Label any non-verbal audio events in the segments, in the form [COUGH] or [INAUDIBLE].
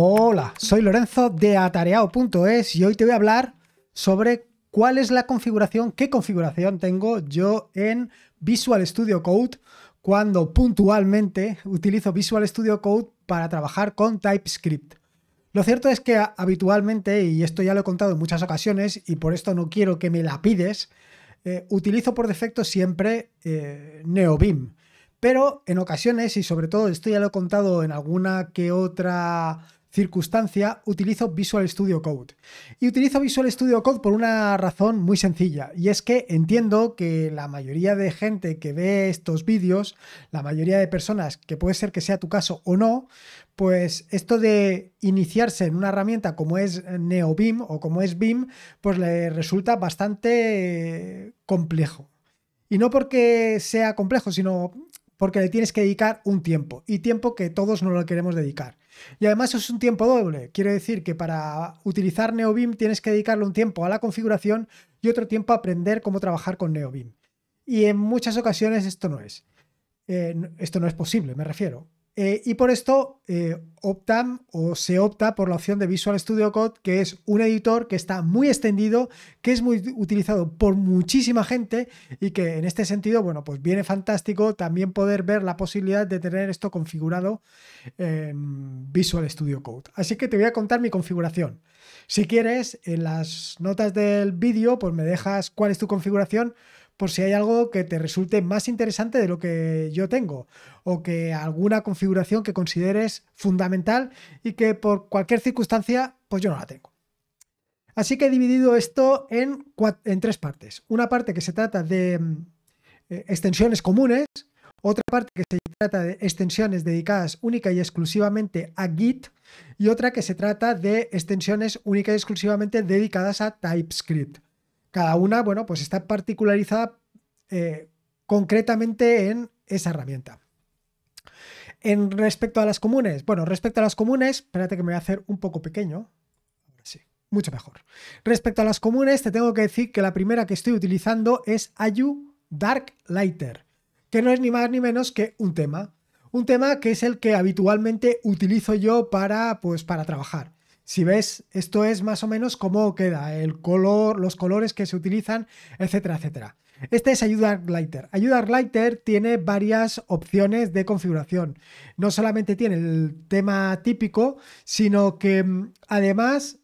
Hola, soy Lorenzo de atareado.es y hoy te voy a hablar sobre cuál es la configuración, qué configuración tengo yo en Visual Studio Code cuando puntualmente utilizo Visual Studio Code para trabajar con TypeScript. Lo cierto es que habitualmente, y esto ya lo he contado en muchas ocasiones y por esto no quiero que me la pides, eh, utilizo por defecto siempre eh, NeoBeam. Pero en ocasiones, y sobre todo esto ya lo he contado en alguna que otra circunstancia utilizo Visual Studio Code. Y utilizo Visual Studio Code por una razón muy sencilla, y es que entiendo que la mayoría de gente que ve estos vídeos, la mayoría de personas, que puede ser que sea tu caso o no, pues esto de iniciarse en una herramienta como es NeoBIM o como es BIM, pues le resulta bastante eh, complejo. Y no porque sea complejo, sino porque le tienes que dedicar un tiempo y tiempo que todos no lo queremos dedicar. Y además es un tiempo doble, quiero decir que para utilizar NeoBeam tienes que dedicarle un tiempo a la configuración y otro tiempo a aprender cómo trabajar con NeoBeam. Y en muchas ocasiones esto no es. Eh, esto no es posible, me refiero. Eh, y por esto eh, optan o se opta por la opción de Visual Studio Code, que es un editor que está muy extendido, que es muy utilizado por muchísima gente y que en este sentido, bueno, pues viene fantástico también poder ver la posibilidad de tener esto configurado en em, Visual Studio Code. Así que te voy a contar mi configuración. Si quieres, en las notas del vídeo, pues me dejas cuál es tu configuración por si hay algo que te resulte más interesante de lo que yo tengo o que alguna configuración que consideres fundamental y que por cualquier circunstancia pues yo no la tengo. Así que he dividido esto en, tres partes. Una parte que se trata de mm, eh, extensiones comunes, otra parte que se trata de extensiones dedicadas única y exclusivamente a Git y otra que se trata de extensiones única y exclusivamente dedicadas a TypeScript. Cada una, bueno, pues está particularizada eh, concretamente en esa herramienta. En respecto a las comunes, bueno, respecto a las comunes, espérate que me voy a hacer un poco pequeño. Sí, mucho mejor. Respecto a las comunes, te tengo que decir que la primera que estoy utilizando es Ayu Dark Lighter, que no es ni más ni menos que un tema. Un tema que es el que habitualmente utilizo yo para, pues, para trabajar. Si ves, esto es más o menos cómo queda el color, los colores que se utilizan, etcétera, etcétera. Este es Ayudar Lighter. Ayudar Lighter tiene varias opciones de configuración. No solamente tiene el tema típico, sino que mm, además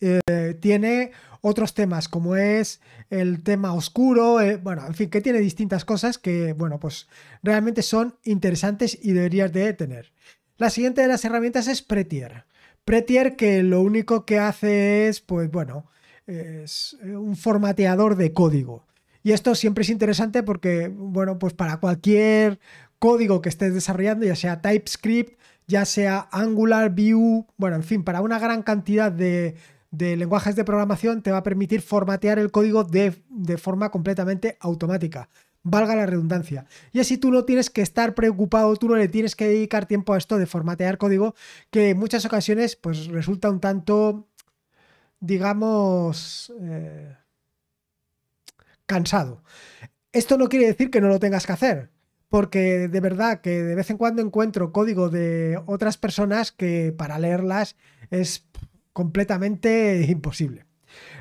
eh, tiene otros temas como es el tema oscuro, eh, bueno, en fin, que tiene distintas cosas que, bueno, pues realmente son interesantes y deberías de tener. La siguiente de las herramientas es Pretier. Prettier que lo único que hace es, pues bueno, es eh, un formateador de código. Y esto siempre es interesante porque, bueno, pues para cualquier código que estés desarrollando, ya sea TypeScript, ya sea Angular, Vue, bueno, en fin, para una gran cantidad de, lenguajes de programación te va a permitir formatear el código de, forma completamente automática valga la redundancia. Y así tú no tienes que estar preocupado, tú no le tienes que dedicar tiempo a esto de formatear código, que en muchas ocasiones pues resulta un tanto, digamos, eh, cansado. Esto no quiere decir que no lo tengas que hacer, porque de verdad que de vez en cuando encuentro código de otras personas que para leerlas es completamente imposible.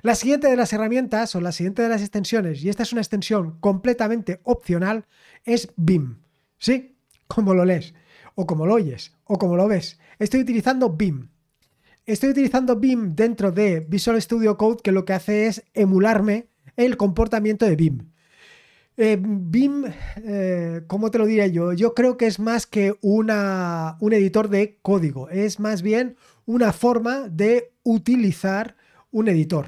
La siguiente de las herramientas o la siguiente de las extensiones, y esta es una extensión completamente opcional, es BIM. ¿Sí? Como lo lees, o como lo oyes, o como lo ves. Estoy utilizando BIM. Estoy utilizando BIM dentro de Visual Studio Code que lo que hace es emularme el comportamiento de BIM. Eh, BIM, eh, ¿cómo te lo diré yo? Yo creo que es más que un editor de código, es más bien una forma de utilizar un editor.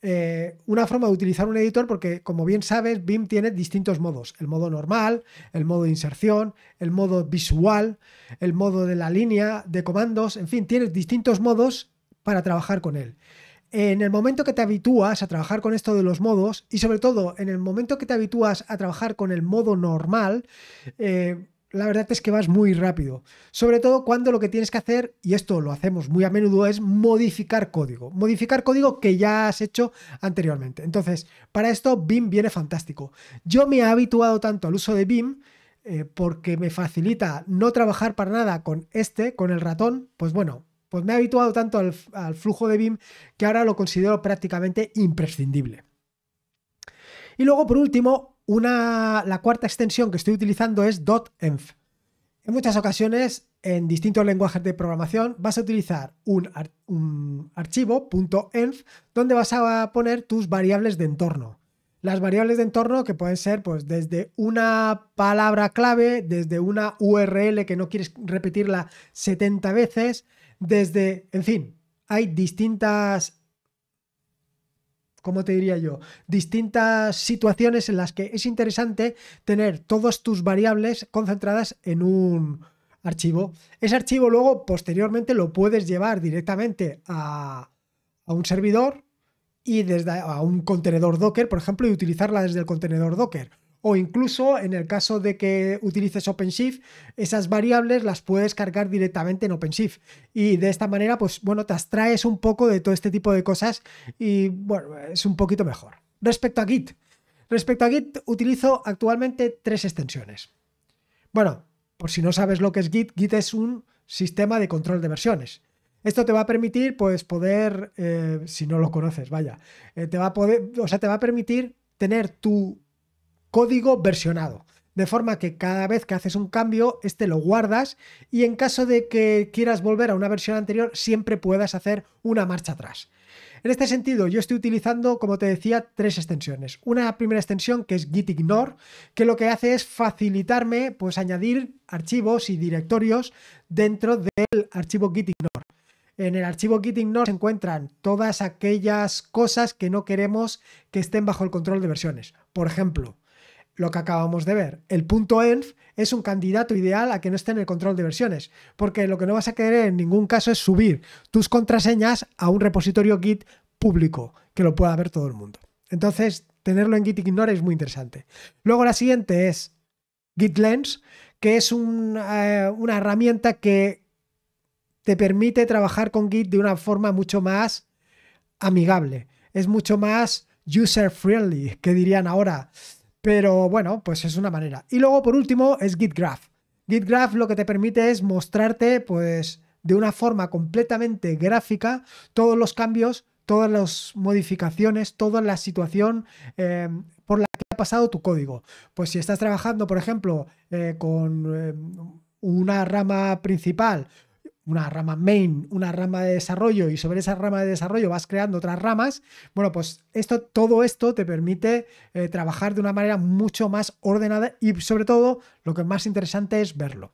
Eh, una forma de utilizar un editor porque, como bien sabes, BIM tiene distintos modos. El modo normal, el modo de inserción, el modo visual, el modo de la línea de comandos, en fin, tienes distintos modos para trabajar con él. En el momento que te habitúas a trabajar con esto de los modos y sobre todo en el momento que te habitúas a trabajar con el modo normal, eh, la verdad es que vas muy rápido. Sobre todo cuando lo que tienes que hacer, y esto lo hacemos muy a menudo, es modificar código. Modificar código que ya has hecho anteriormente. Entonces, para esto BIM viene fantástico. Yo me he habituado tanto al uso de BIM eh, porque me facilita no trabajar para nada con este, con el ratón. Pues bueno, pues me he habituado tanto al, al flujo de BIM que ahora lo considero prácticamente imprescindible. Y luego, por último, una, la cuarta extensión que estoy utilizando es .env. En muchas ocasiones, en distintos lenguajes de programación, vas a utilizar un, un archivo .env donde vas a poner tus variables de entorno. Las variables de entorno que pueden ser pues, desde una palabra clave, desde una URL que no quieres repetirla 70 veces, desde, en fin, hay distintas ¿cómo te diría yo? Distintas situaciones en las que es interesante tener todas tus variables concentradas en un archivo. Ese archivo luego posteriormente lo puedes llevar directamente a, a un servidor y desde a un contenedor Docker, por ejemplo, y utilizarla desde el contenedor Docker o incluso en el caso de que utilices OpenShift, esas variables las puedes cargar directamente en OpenShift. Y de esta manera, pues bueno, te abstraes un poco de todo este tipo de cosas y bueno, es un poquito mejor. Respecto a Git, respecto a Git utilizo actualmente tres extensiones. Bueno, por si no sabes lo que es Git, Git es un sistema de control de versiones. Esto te va a permitir, pues, poder, eh, si no lo conoces, vaya, eh, te va a poder, o sea, te va a permitir tener tu código versionado. De forma que cada vez que haces un cambio, este lo guardas y en caso de que quieras volver a una versión anterior, siempre puedas hacer una marcha atrás. En este sentido, yo estoy utilizando, como te decía, tres extensiones. Una primera extensión que es gitignore que lo que hace es facilitarme pues añadir archivos y directorios dentro del archivo gitignore En el archivo gitignore se encuentran todas aquellas cosas que no queremos que estén bajo el control de versiones. Por ejemplo, lo que acabamos de ver. El .env es un candidato ideal a que no esté en el control de versiones, porque lo que no vas a querer en ningún caso es subir tus contraseñas a un repositorio Git público, que lo pueda ver todo el mundo. Entonces, tenerlo en Git Ignore es muy interesante. Luego la siguiente es gitlens, que es eh, una herramienta que te permite trabajar con Git de una forma mucho más amigable. Es mucho más user friendly, que dirían ahora. Pero bueno, pues es una manera. Y luego, por último, es GitGraph. GitGraph lo que te permite es mostrarte, pues, de una forma completamente gráfica todos los cambios, todas las modificaciones, toda la situación eh, por la que ha pasado tu código. Pues si estás trabajando, por ejemplo, eh, con eh, una rama principal, una rama main, una rama de desarrollo y sobre esa rama de desarrollo vas creando otras ramas, bueno, pues esto, todo esto te permite eh, trabajar de una manera mucho más ordenada y sobre todo lo que más interesante es verlo.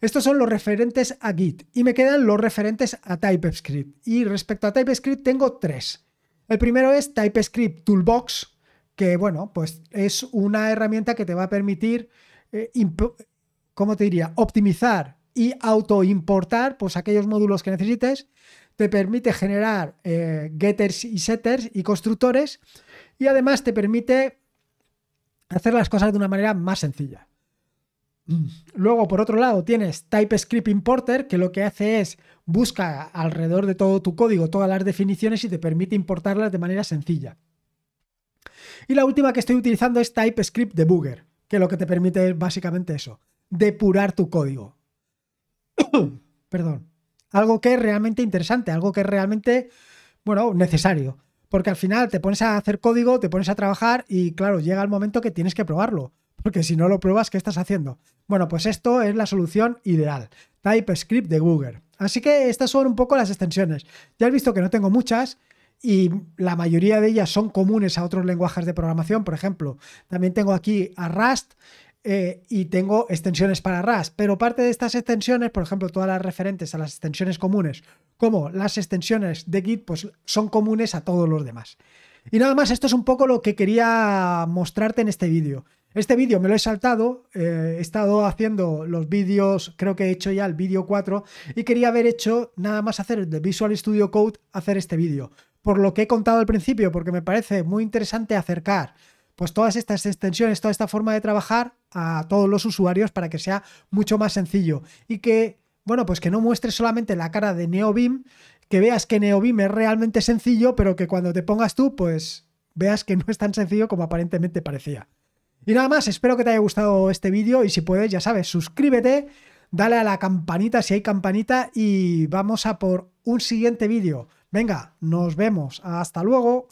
Estos son los referentes a Git y me quedan los referentes a TypeScript. Y respecto a TypeScript tengo tres. El primero es TypeScript Toolbox, que bueno, pues es una herramienta que te va a permitir, eh, ¿cómo te diría?, optimizar y autoimportar pues, aquellos módulos que necesites. Te permite generar eh, getters y setters y constructores. Y además te permite hacer las cosas de una manera más sencilla. Mm. Luego, por otro lado, tienes TypeScript Importer, que lo que hace es busca alrededor de todo tu código todas las definiciones y te permite importarlas de manera sencilla. Y la última que estoy utilizando es TypeScript Debugger, que lo que te permite es básicamente eso, depurar tu código. [COUGHS] perdón, algo que es realmente interesante, algo que es realmente, bueno, necesario. Porque al final te pones a hacer código, te pones a trabajar y claro, llega el momento que tienes que probarlo. Porque si no lo pruebas, ¿qué estás haciendo? Bueno, pues esto es la solución ideal. TypeScript de Google. Así que estas son un poco las extensiones. Ya has visto que no tengo muchas y la mayoría de ellas son comunes a otros lenguajes de programación. Por ejemplo, también tengo aquí a Rust, eh, y tengo extensiones para RAS, pero parte de estas extensiones, por ejemplo, todas las referentes a las extensiones comunes, como las extensiones de Git, pues son comunes a todos los demás. Y nada más, esto es un poco lo que quería mostrarte en este vídeo. Este vídeo me lo he saltado, eh, he estado haciendo los vídeos, creo que he hecho ya el vídeo 4 y quería haber hecho nada más hacer de Visual Studio Code hacer este vídeo. Por lo que he contado al principio, porque me parece muy interesante acercar pues todas estas extensiones, toda esta forma de trabajar a todos los usuarios para que sea mucho más sencillo y que, bueno, pues que no muestre solamente la cara de NeoBim que veas que NeoBim es realmente sencillo, pero que cuando te pongas tú, pues veas que no es tan sencillo como aparentemente parecía. Y nada más, espero que te haya gustado este vídeo y si puedes, ya sabes, suscríbete, dale a la campanita si hay campanita y vamos a por un siguiente vídeo. Venga, nos vemos. Hasta luego.